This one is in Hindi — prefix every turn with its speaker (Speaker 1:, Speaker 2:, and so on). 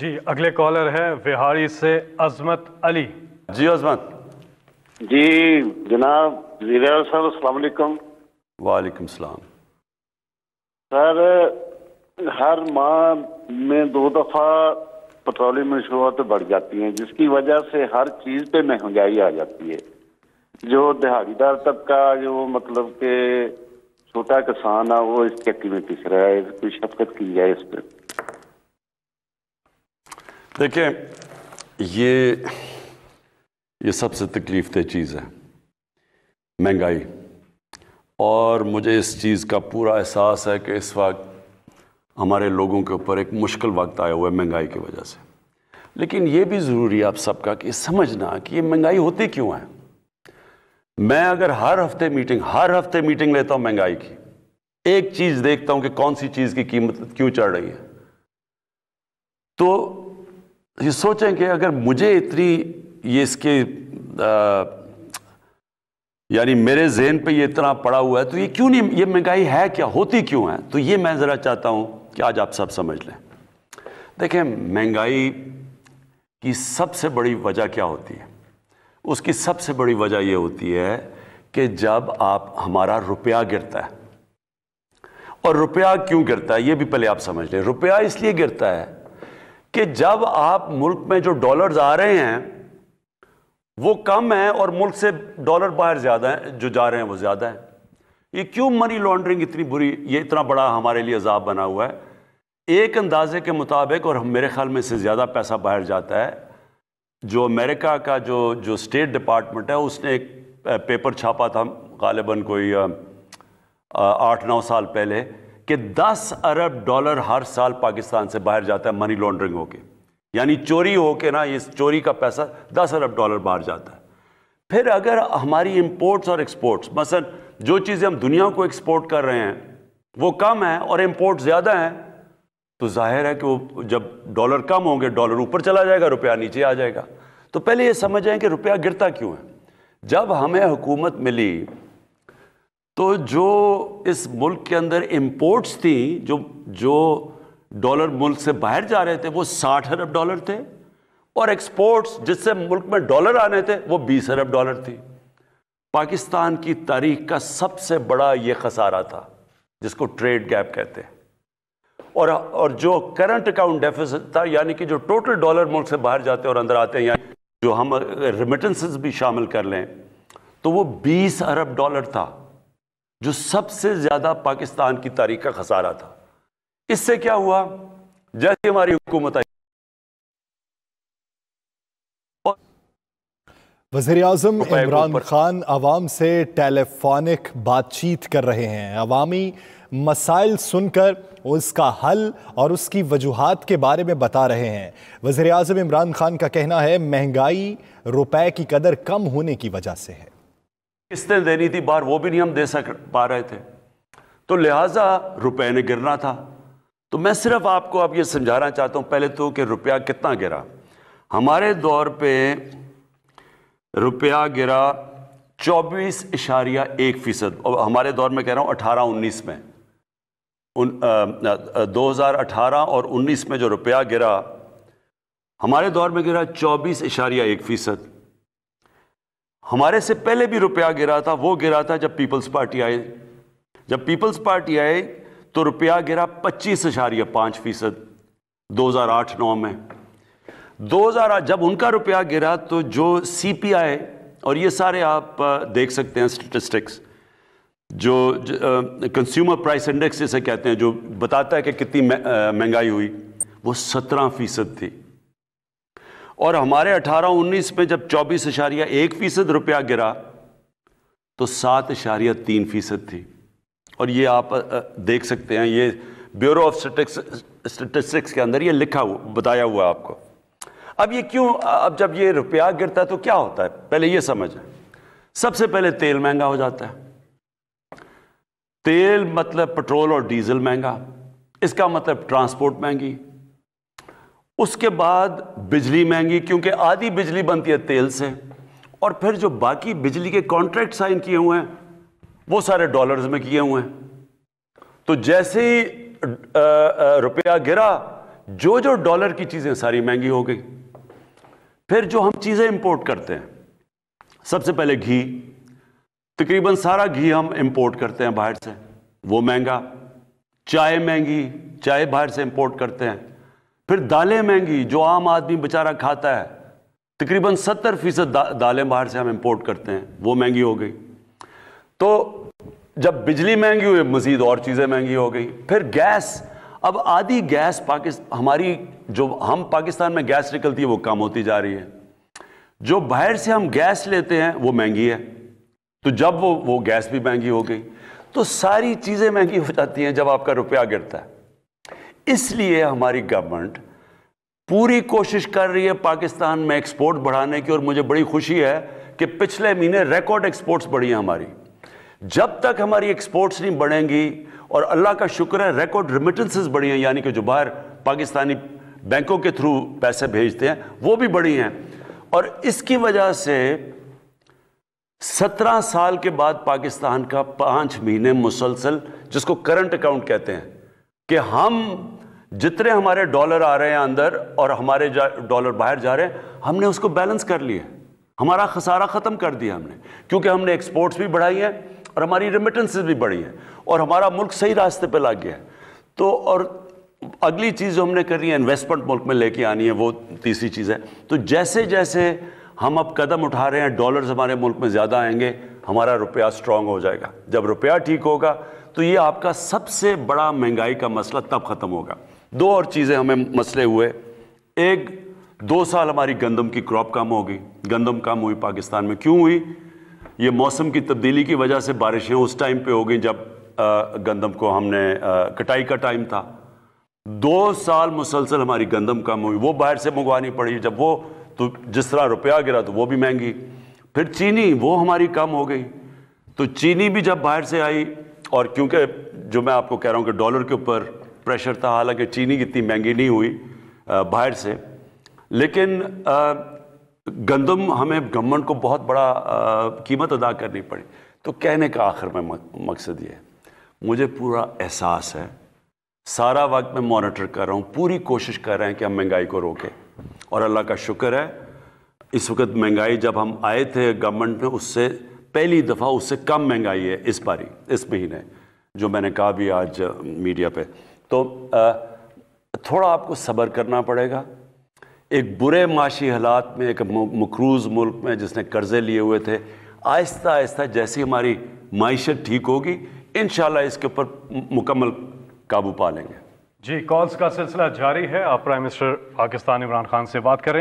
Speaker 1: जी अगले कॉलर है बिहारी से अजमत अली जी अजमत जी जनाब सर असलकुम वालेकुम सलाम सर हर माह में दो दफ़ा पेट्रोलियम मशरूआत बढ़ जाती हैं जिसकी वजह से हर चीज़ पे महंगाई आ जाती है जो दिहाड़ीदार तबका जो मतलब के छोटा किसान है वो इसके में पिस रहा है कोई शफकत की जाए इस पर देखिए ये ये सबसे तकलीफ दह चीज़ है महंगाई और मुझे इस चीज़ का पूरा एहसास है कि इस वक्त हमारे लोगों के ऊपर एक मुश्किल वक्त आया हुआ है महंगाई की वजह से लेकिन ये भी ज़रूरी है आप सबका कि समझना कि ये महंगाई होती क्यों है मैं अगर हर हफ्ते मीटिंग हर हफ्ते मीटिंग लेता हूँ महंगाई की एक चीज़ देखता हूँ कि कौन सी चीज़ की कीमत क्यों चढ़ रही है तो ये सोचें कि अगर मुझे इतनी ये इसके यानी मेरे जहन पे ये इतना पड़ा हुआ है तो ये क्यों नहीं ये महंगाई है क्या होती क्यों है तो ये मैं ज़रा चाहता हूँ कि आज आप सब समझ लें देखें महंगाई की सबसे बड़ी वजह क्या होती है उसकी सबसे बड़ी वजह यह होती है कि जब आप हमारा रुपया गिरता है और रुपया क्यों गिरता है ये भी पहले आप समझ लें रुपया इसलिए गिरता है कि जब आप मुल्क में जो डॉलर्स आ रहे हैं वो कम है और मुल्क से डॉलर बाहर ज़्यादा है जो जा रहे हैं वो ज़्यादा है ये क्यों मनी लॉन्ड्रिंग इतनी बुरी ये इतना बड़ा हमारे लिए अजाब बना हुआ है एक अंदाजे के मुताबिक और मेरे ख्याल में इससे ज़्यादा पैसा बाहर जाता है जो अमेरिका का जो जो स्टेट डिपार्टमेंट है उसने एक पेपर छापा था गालिबा कोई आठ नौ साल पहले कि 10 अरब डॉलर हर साल पाकिस्तान से बाहर जाता है मनी लॉन्ड्रिंग होके यानी चोरी होके ना इस चोरी का पैसा 10 अरब डॉलर बाहर जाता है फिर अगर हमारी इंपोर्ट्स और एक्सपोर्ट्स मसलन जो चीज़ें हम दुनिया को एक्सपोर्ट कर रहे हैं वो कम है और इम्पोर्ट ज़्यादा हैं तो जाहिर है कि वो जब डॉलर कम होंगे डॉलर ऊपर चला जाएगा रुपया नीचे आ जाएगा तो पहले ये समझ आए कि रुपया गिरता क्यों है जब हमें हुकूमत मिली तो जो इस मुल्क के अंदर इम्पोर्ट्स थी जो जो डॉलर मुल्क से बाहर जा रहे थे वो साठ अरब डॉलर थे और एक्सपोर्ट्स जिससे मुल्क में डॉलर आने थे वो बीस अरब डॉलर थी पाकिस्तान की तारीख का सबसे बड़ा ये खसारा था जिसको ट्रेड गैप कहते हैं और और जो करंट अकाउंट डेफिसिट था यानी कि जो टोटल डॉलर मुल्क से बाहर जाते और अंदर आते हैं यानी जो हम रिमिटेंसेस भी शामिल कर लें तो वो 20 अरब डॉलर था जो सबसे ज़्यादा पाकिस्तान की तारीख का खसारा था इससे क्या हुआ जैसे हमारी हुकूमत आई वजीर अजम इमरान खान आवाम से टेलीफोनिक बातचीत कर रहे हैं अवामी मसाइल सुनकर उसका हल और उसकी वजूहत के बारे में बता रहे हैं वजीर अजम इमरान खान का कहना है महंगाई रुपए की कदर कम होने की वजह से है किस्तें देनी थी बाहर वो भी नहीं हम दे सक पा रहे थे तो लिहाजा रुपए ने गिरना था तो मैं सिर्फ आपको अब ये समझाना चाहता हूँ पहले तो कि रुपया कितना गिरा हमारे दौर पे रुपया गिरा चौबीस इशारिया एक फ़ीसद और हमारे दौर में कह रहा हूँ अठारह उन्नीस में उन दो हज़ार अठारह और उन्नीस में जो रुपया गिरा हमारे दौर में गिरा चौबीस इशारिया एक फ़ीसद हमारे से पहले भी रुपया गिरा था वो गिरा था जब पीपल्स पार्टी आई जब पीपल्स पार्टी आई तो रुपया गिरा पच्चीस अशारिया पाँच फीसद दो हज़ार आठ नौ में दो हज़ार जब उनका रुपया गिरा तो जो सी पी आई और ये सारे आप देख सकते हैं स्टेटिस्टिक्स जो कंज्यूमर प्राइस इंडेक्स जैसे कहते हैं जो बताता है कि कितनी महंगाई हुई वो सत्रह फीसद थी और हमारे 18-19 में जब चौबीस इशारिया एक फ़ीसद रुपया गिरा तो सात इशारिया तीन फ़ीसद थी और ये आप देख सकते हैं ये ब्यूरो ऑफ स्टेटिस्टिक्स के अंदर ये लिखा हुआ बताया हुआ आपको अब ये क्यों अब जब ये रुपया गिरता है तो क्या होता है पहले ये है सबसे पहले तेल महंगा हो जाता है तेल मतलब पेट्रोल और डीजल महंगा इसका मतलब ट्रांसपोर्ट महंगी उसके बाद बिजली महंगी क्योंकि आधी बिजली बनती है तेल से और फिर जो बाकी बिजली के कॉन्ट्रैक्ट साइन किए हुए हैं वो सारे डॉलर्स में किए हुए हैं तो जैसे ही रुपया गिरा जो जो डॉलर की चीज़ें सारी महंगी हो गई फिर जो हम चीज़ें इंपोर्ट करते हैं सबसे पहले घी तकरीबन सारा घी हम इंपोर्ट करते हैं बाहर से वो महंगा चाय महंगी चाय बाहर से इंपोर्ट करते हैं फिर दालें महंगी जो आम आदमी बेचारा खाता है तकरीबन सत्तर फीसद दा, दालें बाहर से हम इम्पोर्ट करते हैं वो महंगी हो गई तो जब बिजली महंगी हुई मज़ीद और चीज़ें महंगी हो गई फिर गैस अब आधी गैस पाकिस्तान हमारी जो हम पाकिस्तान में गैस निकलती है वो कम होती जा रही है जो बाहर से हम गैस लेते हैं वो महंगी है तो जब वो वो गैस भी महंगी हो गई तो सारी चीज़ें महंगी हो जाती हैं जब आपका रुपया गिरता है इसलिए हमारी गवर्नमेंट पूरी कोशिश कर रही है पाकिस्तान में एक्सपोर्ट बढ़ाने की और मुझे बड़ी खुशी है कि पिछले महीने रिकॉर्ड एक्सपोर्ट्स बढ़ी हैं हमारी जब तक हमारी एक्सपोर्ट्स नहीं बढ़ेंगी और अल्लाह का शुक्र है रिकॉर्ड रिमिटेंसेस बढ़ी हैं यानी कि जो बाहर पाकिस्तानी बैंकों के थ्रू पैसे भेजते हैं वो भी बढ़ी हैं और इसकी वजह से सत्रह साल के बाद पाकिस्तान का पाँच महीने मुसलसल जिसको करंट अकाउंट कहते हैं कि हम जितने हमारे डॉलर आ रहे हैं अंदर और हमारे डॉलर बाहर जा रहे हैं हमने उसको बैलेंस कर लिया हमारा खसारा ख़त्म कर दिया हमने क्योंकि हमने एक्सपोर्ट्स भी बढ़ाई हैं और हमारी रिमिटेंसेस भी बढ़ी हैं और हमारा मुल्क सही रास्ते पर लग गया है तो और अगली चीज़ जो हमने करी है इन्वेस्टमेंट मुल्क में लेके आनी है वो तीसरी चीज़ है तो जैसे जैसे हम अब कदम उठा रहे हैं डॉलर्स हमारे मुल्क में ज़्यादा आएंगे हमारा रुपया स्ट्रांग हो जाएगा जब रुपया ठीक होगा तो ये आपका सबसे बड़ा महंगाई का मसला तब ख़त्म होगा दो और चीज़ें हमें मसले हुए एक दो साल हमारी गंदम की क्रॉप कम हो गई गंदम कम हुई पाकिस्तान में क्यों हुई ये मौसम की तब्दीली की वजह से बारिशें उस टाइम पे हो गई जब गंदम को हमने कटाई का टाइम था दो साल मुसलसल हमारी गंदम कम हुई वो बाहर से मंगवानी पड़ी जब वो तो जिस तरह रुपया गिरा तो वो भी महंगी फिर चीनी वो हमारी कम हो गई तो चीनी भी जब बाहर से आई और क्योंकि जो मैं आपको कह रहा हूँ कि डॉलर के ऊपर प्रेशर था हालांकि चीनी इतनी महंगी नहीं हुई बाहर से लेकिन गंदम हमें गवर्नमेंट को बहुत बड़ा कीमत अदा करनी पड़ी तो कहने का आखिर में मकसद ये है मुझे पूरा एहसास है सारा वक्त मैं मॉनिटर कर रहा हूँ पूरी कोशिश कर रहे हैं कि हम महंगाई को रोकें और अल्लाह का शुक्र है इस वक्त महंगाई जब हम आए थे गवर्नमेंट में उससे पहली दफ़ा उससे कम महंगाई है इस बारी इस महीने जो मैंने कहा भी आज मीडिया पे तो थोड़ा आपको सब्र करना पड़ेगा एक बुरे माशी हालात में एक मकरूज़ मुल्क में जिसने कर्ज़े लिए हुए थे आहिस्ता आहिस्ता जैसी हमारी मीशत ठीक होगी इन इसके ऊपर मुकम्मल काबू पा लेंगे जी कॉल्स का सिलसिला जारी है आप प्राइम मिनिस्टर पाकिस्तान इमरान खान से बात करें